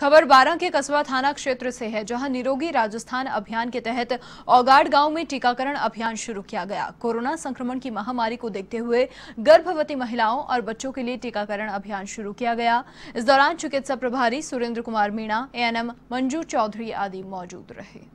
खबर बारह के कस्बा थाना क्षेत्र से है जहां निरोगी राजस्थान अभियान के तहत औगाड़ गांव में टीकाकरण अभियान शुरू किया गया कोरोना संक्रमण की महामारी को देखते हुए गर्भवती महिलाओं और बच्चों के लिए टीकाकरण अभियान शुरू किया गया इस दौरान चिकित्सा प्रभारी सुरेंद्र कुमार मीणा एएनएम मंजू चौधरी आदि मौजूद रहे